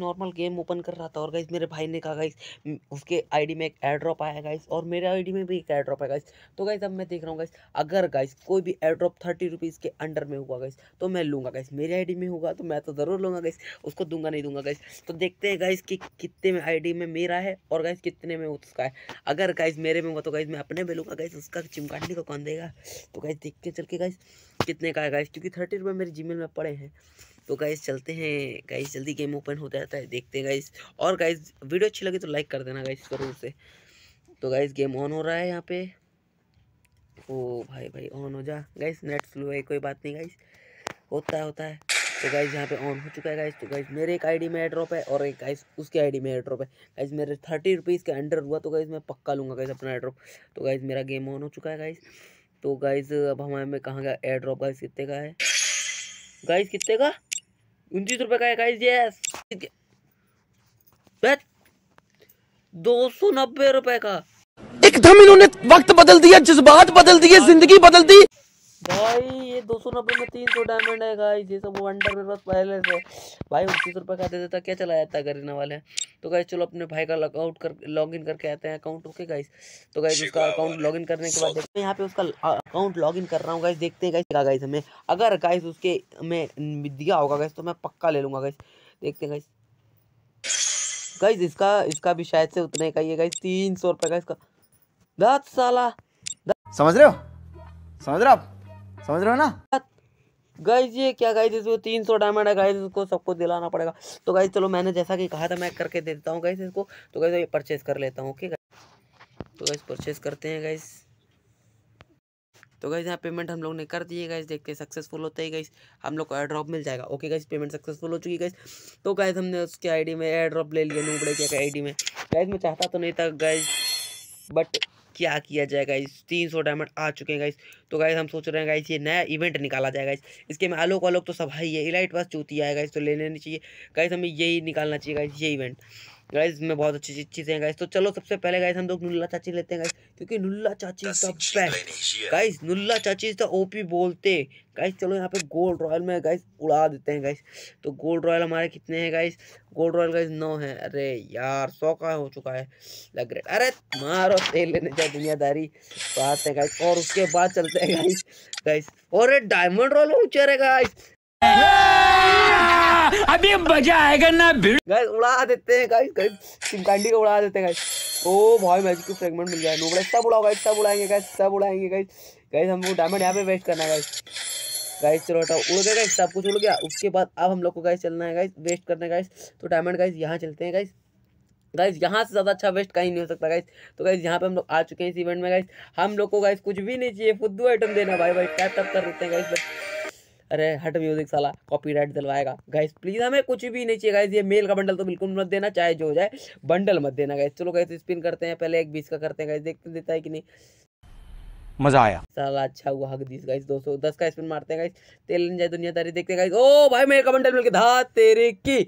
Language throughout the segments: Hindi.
नॉर्मल गेम ओपन कर रहा था और गाइस मेरे भाई ने कहा गाइस उसके आईडी में एक एयर ड्रॉप आया गाइस और मेरे आईडी में भी एक एयर ड्रॉप है गाइस तो गाइस अब मैं देख रहा हूँ गाइस अगर गाइस कोई भी एयर ड्रॉप थर्टी रुपीज़ के अंडर में हुआ गाइस तो मैं लूँगा गाइस मेरे आईडी में होगा तो मैं तो ज़रूर लूँगा गाइस उसको दूंगा नहीं दूंगा गाइस तो देखते हैं गाइस कि कितने में आई में मेरा है और गाइस कितने में उसका है अगर गाइस मेरे में हुआ तो गाइस मैं अपने में लूँगा गाइस उसका चिमकाटने को कौन देगा तो गाइस देख के चल के गाइस कितने का है गाइस क्योंकि थर्टी रुपये मेरे जी में पड़े हैं तो गाइस चलते हैं गाइस जल्दी गेम ओपन हो जाता है देखते हैं गाइस और गाइस वीडियो अच्छी लगी तो लाइक कर देना गाइस ज़रूर से तो गाइस गेम ऑन हो रहा है यहाँ पे ओ भाई भाई ऑन हो जा गाइस नेट स्लो है कोई बात नहीं गाइस होता है होता है तो गाइज यहाँ पे ऑन हो चुका है गाइज तो गाइज मेरे एक आई में एड्रॉप है और एक गाइस उसके आई में एड्रॉप है गाइज मेरे थर्टी रुपीज़ के अंडर हुआ तो गाइज मैं पक्का लूँगा गाइज अपना एड्रॉप तो गाइज मेरा गेम ऑन हो चुका है गाइस तो गाइज अब हमारे कहाँ गया एयर ड्रॉप गाइज कितने का है गाइज कितने का उनतीस रुपये का है गाइज यस दो सौ नब्बे रुपए का एकदम इन्होंने वक्त बदल दिया जज्बात बदल दिए जिंदगी बदल दी भाई ये दो सौ नब्बे में तीन सौ डायमंड है गाइस ये सब वो अंडर मेरे पास पहले से भाई उनतीस रुपये का दे देता क्या चला जाता है करने वाले तो गाइस चलो अपने भाई का लॉगआउट कर लॉग इन करके आते हैं अकाउंट ओके गाइस तो गाइस उसका अकाउंट लॉग इन करने के बाद देखते हैं यहाँ पे उसका अकाउंट लॉग इन कर रहा हूँ गाइस देखते हैं गाइस क्या गाइस हमें अगर गाइस उसके में दिया होगा गाइस तो मैं पक्का ले लूँगा गाइस देखते हैं गाइस गाइस इसका इसका भी शायद से उतने का ही है गाइस तीन सौ रुपये का इसका दस साला समझ रहे हो समझ रहे हो आप समझ रहे हो ना गाइज ये क्या गाइज इसको तीन सौ डायमंड है गाइज इसको सबको दिलाना पड़ेगा तो गाइज चलो मैंने जैसा कि कहा था मैं करके दे देता हूँ गाइज इसको तो गाइज ये परचेज़ कर लेता हूँ ओके तो गाइज परचेज़ करते हैं गाइज़ तो गाइज़ यहाँ पेमेंट हम लोग ने कर दी है गाइज़ देखते सक्सेसफुल होते ही गाइज़ हम लोग को एयर ड्रॉप मिल जाएगा ओके गाइज़ पेमेंट सक्सेसफुल हो चुकी है गाइज़ तो गाइज़ हमने उसके डी में एयर ड्रॉप ले लिया नूबड़े के डी में गाइज़ मैं चाहता तो नहीं था गाइज़ बट क्या किया जाएगा इस तीन सौ डायमंड आ चुके हैं गाइस तो गाइस हम सोच रहे हैं गाइस ये नया इवेंट निकाला जाएगा इस इसके में आलोक आलोक तो है ही है इलाइट पास चूती आएगा इस तो लेने नहीं चाहिए गाइस हमें यही निकालना चाहिए गाइस ये इवेंट गाइज में बहुत अच्छी अच्छी चीज़ें हैं गाइज तो चलो सबसे पहले गाइज हम लोग नुल्ला चाची लेते हैं गाइज क्योंकि नुल्ला चाची इज बेस्ट गाइज नुल्ला चाची इज द ओपी बोलते गाइज चलो यहाँ पे गोल्ड रॉयल में गाइज उड़ा देते हैं गाइज तो गोल्ड रॉयल हमारे कितने हैं गाइज गोल्ड रॉयल गाइज नौ है अरे यार सौ का हो चुका है लग रहा है अरे मारो तेल लेने जाए दुनियादारी बात है गाइज और उसके बाद चलते हैं गाइज गाइज और डायमंड रॉयल हो रहेगा गाइज अभी मजा आएगा ना भीड़ गाइस उड़ा देते हैं गाइस गाइस चिमकांडी को उड़ा देते हैं गाइस ओ भाई मैजिक का फ्रेगमेंट मिल गया नोबड़ा सब उड़ाओ गाइस सब उड़ाएंगे गाइस सब उड़ाएंगे गाइस गाइस हमको डायमंड यहां पे वेस्ट करना है गाइस गाइस चलो हटाओ उड़ गए गाइस सब कुछ उड़ गया उसके बाद अब हम लोग को गाइस चलना है गाइस वेस्ट करने गाइस तो डायमंड गाइस यहां चलते हैं गाइस गाइज यहाँ से ज़्यादा अच्छा वेस्ट कहीं नहीं हो सकता गाइज तो गाइज यहाँ पे हम लोग आ चुके हैं इस इवेंट में गाइज हम लोग को गाइज कुछ भी नहीं चाहिए फुद्दू आइटम देना भाई भाई टैप टैप कर देते हैं गाइज अरे हट म्यूजिक साला कॉपीराइट दिलवाएगा गाइस प्लीज़ हमें कुछ भी नहीं चाहिए गाइस ये मेल का बंडल तो बिल्कुल मत देना चाहे जो हो जाए बंडल मत देना गाइस चलो गाइस स्पिन करते हैं पहले एक बीस का करते हैं गाइस देखते देता है कि नहीं मजा आया साला अच्छा हुआ हक दिस गाइस 210 का स्पिन मारते हैं गाइस तेल जाए दुनियादारी देखते हैं गाइस ओ भाई मेरे का बंडल मिल के धा तेरे की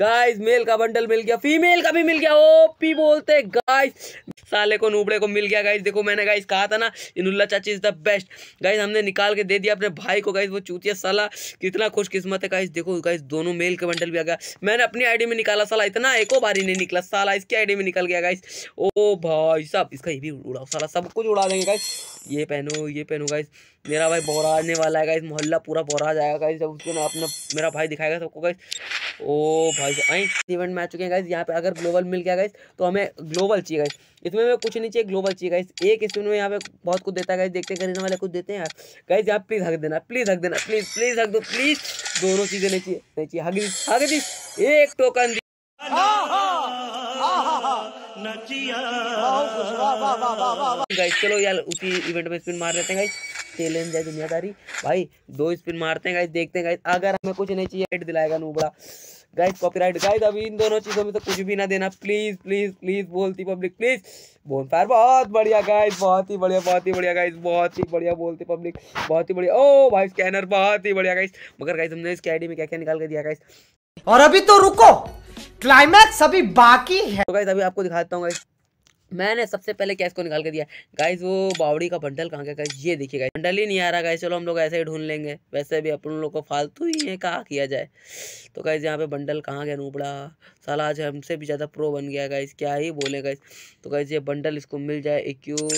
गाइस मेल का बंडल मिल गया फीमेल का भी मिल गया ओपी बोलते गाइस साले को नूबड़े को मिल गया गाइस देखो मैंने गाइस कहा था ना इनुल्ला चाची इज द बेस्ट गाइस हमने निकाल के दे दिया अपने भाई को गाइस वो चूतिया साला कितना खुशकिस्मत है गाइस देखो गाइस दोनों मेल के बंडल भी आ गया मैंने अपनी आईडी में निकाला साला इतना एको बारी नहीं निकला साला इसकी आईडी में निकल गया गाइस ओ भाई साहब इसका ये भी उड़ाओ साला सब कुछ उड़ा देंगे गाइस ये पहनो ये पहनो गाइस मेरा भाई बोरा आने वाला है गाइस मोहल्ला पूरा बोरा जाएगा गाइस जब उसके ना अपना मेरा भाई दिखाएगा सबको गाइस ओ भाई साहब इवेंट में आ चुके हैं गाइज यहाँ पे अगर ग्लोबल मिल गया गाइज तो हमें ग्लोबल चाहिए गाइज इसमें हमें कुछ नहीं चाहिए ग्लोबल चाहिए गाइज एक इसमें में यहाँ पे बहुत कुछ देता है गाइज देखते करीना वाले कुछ देते हैं गाइज यहाँ प्लीज़ हक देना प्लीज़ हक देना प्लीज़ प्लीज़ हक दो प्लीज़ दोनों चीज़ें नहीं चाहिए नहीं चाहिए हक दी हक दी एक टोकन चलो यार उसी इवेंट में स्पिन मार रहे हैं चैलेंज है दुनियादारी भाई दो स्पिन मारते हैं देखते हैं अगर हमें कुछ नहीं चाहिए हेड दिलाएगा नूबड़ा गाइस कॉपीराइट गाइस अभी इन दोनों चीज़ों में तो कुछ भी ना देना प्लीज़ प्लीज़ प्लीज़ बोलती पब्लिक प्लीज़ बोनफायर बहुत बढ़िया गाइस बहुत ही बढ़िया बहुत ही बढ़िया गाइस बहुत ही बढ़िया बोलती पब्लिक बहुत ही बढ़िया ओ भाई स्कैनर बहुत ही बढ़िया गाइस मगर गाइस हमने इसके आईडी में क्या क्या निकाल के दिया गाइस और अभी तो रुको क्लाइमैक्स अभी बाकी है तो अभी आपको दिखाता हूँ मैंने सबसे पहले कैश को निकाल के दिया गाइज वो बावड़ी का बंडल कहाँ गया ये देखिए गाइज बंडल ही नहीं आ रहा गाइज चलो हम लोग ऐसे ही ढूंढ लेंगे वैसे भी अपन लोग को फालतू ही है कहाँ किया जाए तो गाइज यहाँ पे बंडल कहाँ गया नूबड़ा साला आज हमसे भी ज़्यादा प्रो बन गया गाइज क्या ही बोले गाइज तो गाइज ये बंडल इसको मिल जाए एक क्यूब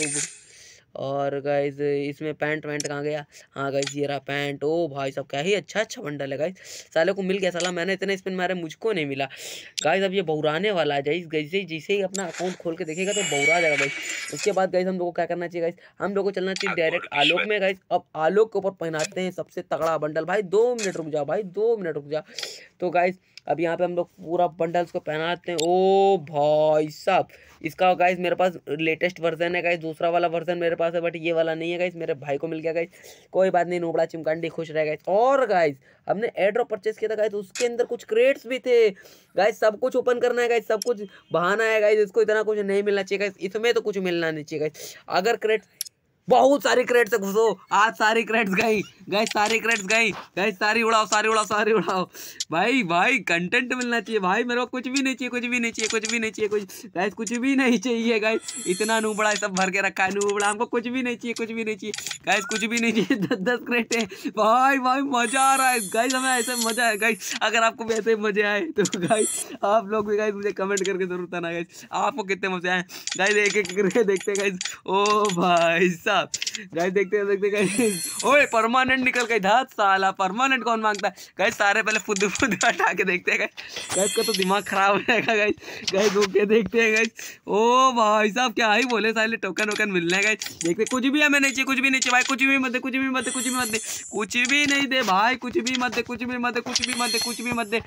और गाइज इसमें पैंट वैंट कहाँ गया हाँ गाइज ये रहा पैंट ओ भाई साहब क्या ही अच्छा अच्छा बंडल है गाइज साले को मिल गया साला मैंने इतने स्पिन मारे मुझको नहीं मिला गाइज अब ये बहुराने वाला है गाइज जैसे ही अपना अकाउंट खोल के देखेगा तो बहुरा जाएगा गाइज उसके बाद गाइज हम लोग को क्या करना चाहिए गाइज हम लोग को चलना चाहिए डायरेक्ट आलोक में गाइज अब आलोक के ऊपर पहनाते हैं सबसे तगड़ा बंडल भाई दो मिनट रुक जाओ भाई दो मिनट रुक जाओ तो गाइज अब यहाँ पे हम लोग पूरा बंडल उसको पहना देते हैं ओ भाई साहब इसका गाइस मेरे पास लेटेस्ट वर्जन है गाइस दूसरा वाला वर्जन मेरे पास है बट ये वाला नहीं है गाइस मेरे भाई को मिल गया गाइस कोई बात नहीं नोबड़ा चिमकांडी खुश रह गाइस और गाइस हमने एड्रॉप परचेस किया था गाइस उसके अंदर कुछ क्रेट्स भी थे गाइस सब कुछ ओपन करना है गाइस सब कुछ बहाना है गाइस इसको इतना कुछ नहीं मिलना चाहिए गाइस इसमें तो कुछ मिलना नहीं चाहिए गाइस अगर क्रेट बहुत सारी क्रेट से घुसो आज सारी क्रेट्स गई गए सारी क्रेट्स गई गए सारी उड़ाओ सारी उड़ाओ सारी उड़ाओ भाई भाई कंटेंट मिलना चाहिए भाई मेरे को कुछ भी नहीं चाहिए कुछ भी नहीं चाहिए कुछ भी नहीं चाहिए कुछ गाय कुछ भी नहीं चाहिए गाय इतना नूबड़ा सब भर के रखा है नूबड़ा हमको कुछ भी नहीं चाहिए कुछ भी नहीं चाहिए गाय कुछ भी नहीं चाहिए दस दस क्रेट है भाई भाई मजा आ रहा है गाय हमें ऐसे मजा आए गाई अगर आपको भी ऐसे मजे आए तो गाई आप लोग भी गाई मुझे कमेंट करके जरूर बताना गैस आपको कितने मजे आए गाई देखे देखते गैस ओ भाई साहब गाइस देखते हैं देखते गाइस ओए परमानेंट निकल गई था साला परमानेंट कौन मांगता है गाइस सारे पहले फुद फुद हटा के देखते हैं गाइस गाइस का तो दिमाग खराब हो जाएगा गाइस गाइस रुक के देखते हैं गाइस ओ भाई साहब क्या ही बोले साले टोकन वोकन मिलने गए देखते कुछ भी हमें नहीं चाहिए कुछ भी नीचे भाई कुछ भी मत दे कुछ भी मत दे कुछ भी मत दे कुछ भी नहीं दे भाई कुछ भी मत दे कुछ भी मत दे कुछ भी मत दे कुछ भी मत दे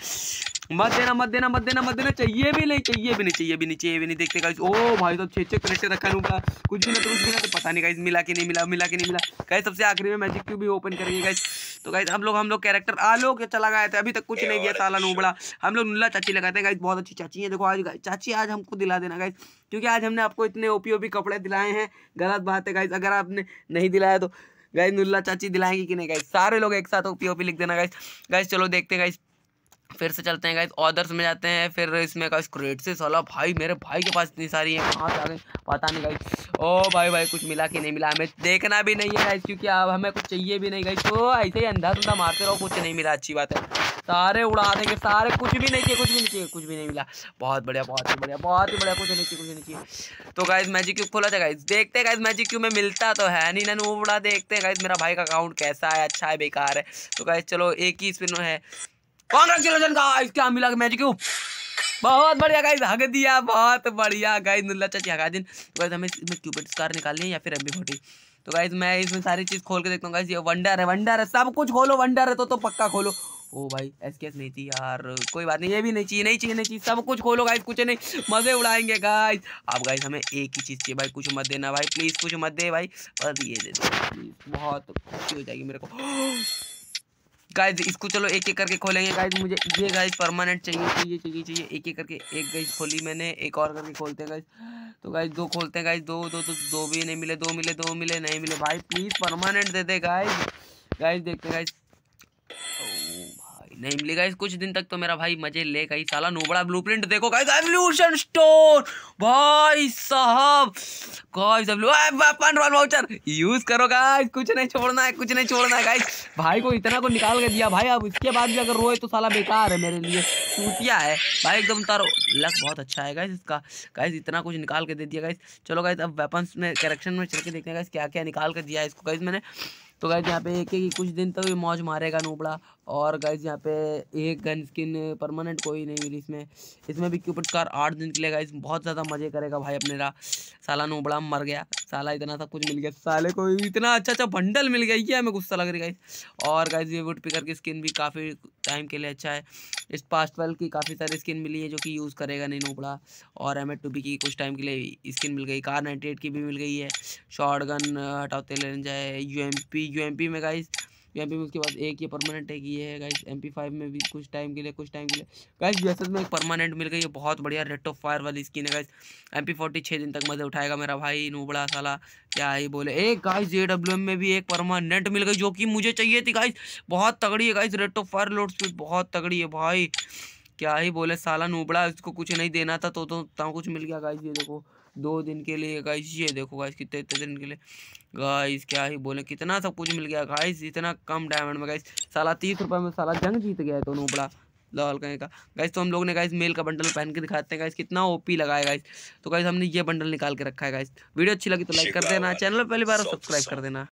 मत देना मत देना मत देना मत देना चाहिए भी नहीं चाहिए भी नहीं चाहिए भी नहीं चाहिए भी नहीं देखते गाइस ओ भाई साहब छे छे कनेक्ट रखा लूँगा कुछ भी ना कुछ भी ना तो पता नहीं गाइस मिल मिला कि नहीं मिला मिला कि नहीं मिला गाइस सबसे आखिरी में मैजिक क्यूब भी ओपन करेंगे गाइस तो गाइस हम लोग हम लोग कैरेक्टर आलोक चला गया था अभी तक कुछ नहीं दिया ताला तो नूबड़ा हम लोग नुल्ला चाची लगाते हैं गाइस बहुत अच्छी चाची है देखो आज चाची आज हमको दिला देना गाइस क्योंकि आज हमने आपको इतने ओपी ओपी कपड़े दिलाए हैं गलत बात है गाइस अगर आपने नहीं दिलाया तो गाइस नुल्ला चाची दिलाएंगे कि नहीं गाइस सारे लोग एक साथ ओपी ओपी लिख देना गाइस गाइस चलो देखते हैं गाइस फिर से चलते हैं गाइस ऑर्डर्स में जाते हैं फिर इसमें का क्रेट से सोलह भाई मेरे भाई के पास इतनी सारी है कहाँ से आ गई पता नहीं गाइस ओ भाई भाई कुछ मिला कि नहीं मिला हमें देखना भी नहीं है गाइस क्योंकि अब हमें कुछ चाहिए भी नहीं गाइस तो ऐसे ही अंधा धुंधा मारते रहो कुछ नहीं मिला अच्छी बात है सारे उड़ा देंगे सारे कुछ भी नहीं किए कुछ भी नहीं किए कुछ भी नहीं मिला बहुत बढ़िया बहुत ही बढ़िया बहुत ही बढ़िया कुछ नहीं किए कुछ नहीं किए तो गाइज मैजिक क्यूब खोला था गाइज देखते हैं गाइज मैजिक क्यूब में मिलता तो है नहीं ना वो उड़ा देखते हैं गाइज मेरा भाई का अकाउंट कैसा है अच्छा है बेकार है तो गाइज चलो एक ही स्पिन है कॉन्ग्रेचुलेशन का इसके हम मिला मैजिक क्यों बहुत बढ़िया गाइस हग दिया बहुत बढ़िया गाइस नुल्ला चाची हगा दिन गाइस हमें इसमें क्यूपिड स्टार निकालनी है या फिर एमबी फोर्टी तो गाइस मैं इसमें सारी चीज़ खोल के देखता हूं गाइस ये वंडर है वंडर है सब कुछ खोलो वंडर है तो तो पक्का खोलो ओ भाई एसकेएस नहीं थी यार कोई बात नहीं ये भी नहीं चाहिए नहीं चाहिए नहीं चाहिए सब कुछ खोलो गाइस कुछ नहीं मज़े उड़ाएंगे गाइस अब गाइस हमें एक ही चीज़ चाहिए भाई कुछ मत देना भाई प्लीज़ कुछ मत दे भाई बस ये दे दो बहुत खुशी हो जाएगी मेरे को गाइज इसको चलो एक एक करके खोलेंगे गाइज मुझे ये गाइज परमानेंट चाहिए चाहिए चाहिए चाहिए एक एक करके एक गाइज खोली मैंने एक और करके खोलते हैं गाइज तो गाइज दो खोलते हैं गाइज दो दो तो दो भी नहीं मिले दो मिले दो मिले नहीं मिले भाई प्लीज़ परमानेंट दे दे गाइज गाइज देखते गाइज नहीं मिली गाइस कुछ दिन तक तो मेरा भाई मजे ले गई साला नोबड़ा ब्लू प्रिंट देखो गाइस एवल्यूशन स्टोन भाई साहब guys weapon royal voucher use करो गाइस कुछ नहीं छोड़ना है कुछ नहीं छोड़ना है गाइस भाई को इतना को निकाल के दिया भाई अब इसके बाद भी अगर रोए तो साला बेकार है मेरे लिए टूटिया है भाई एकदम तारो लक बहुत अच्छा है गाइस इसका गाइस इतना कुछ निकाल के दे दिया गाइस चलो गाइस अब वेपन्स में करेक्शन में चल के देखते हैं गाइस क्या क्या निकाल के दिया है इसको गाइस मैंने तो गाइस यहाँ पे एक एक कुछ दिन तक तो मौज मारेगा नोबड़ा और गाइज यहाँ पे एक गन स्किन परमानेंट कोई नहीं मिली इसमें इसमें भी क्यूपिट कार आठ दिन के लिए गाइज बहुत ज़्यादा मज़े करेगा भाई अपने रहा साला नोबड़ा मर गया साला इतना सब कुछ मिल गया साले को इतना अच्छा अच्छा बंडल मिल गया ये हमें गुस्सा लग रही गाइज और गाइज ये वुड पिकर की स्किन भी काफ़ी टाइम के लिए अच्छा है इस पास्ट ट्वेल्व की काफ़ी सारी स्किन मिली है जो कि यूज़ करेगा नहीं नोबड़ा और एम एड की कुछ टाइम के लिए स्किन मिल गई कार नाइन्टी एट की भी मिल गई है शॉर्ट गन हटाते ले जाए U M P U M P में गाइज़ यहाँ पे उसके बाद एक ये परमानेंट एक ये है गाइस एम में भी कुछ टाइम के लिए कुछ टाइम के लिए गाइस जैसे में एक परमानेंट मिल गई है बहुत बढ़िया रेट ऑफ फायर वाली स्किन है गाइस एम पी छः दिन तक मजे उठाएगा मेरा भाई नूबड़ा साला क्या ही बोले एक गाइस जे में भी एक परमानेंट मिल गई जो कि मुझे चाहिए थी गाइस बहुत तगड़ी है guys rate of fire load speed बहुत तगड़ी है भाई क्या ही बोले साला नूबड़ा इसको कुछ नहीं देना था तो तो, तो कुछ मिल गया गाइस ये देखो दो दिन के लिए गाइस ये देखो गाइस कितने इतने दिन के लिए गाइस क्या ही बोले कितना सब कुछ मिल गया गाइस इतना कम डायमंड में गाइस साला तीस रुपये में साला जंग जीत गया है दोनों बड़ा लाल कहीं का गाइस तो हम लोग ने गाइस मेल का बंडल पहन के दिखाते हैं गाइस कितना ओपी लगाया गाइस तो गाइस हमने ये बंडल निकाल के रखा है गाइस वीडियो अच्छी लगी तो लाइक कर देना चैनल पहली बार सब्सक्राइब कर देना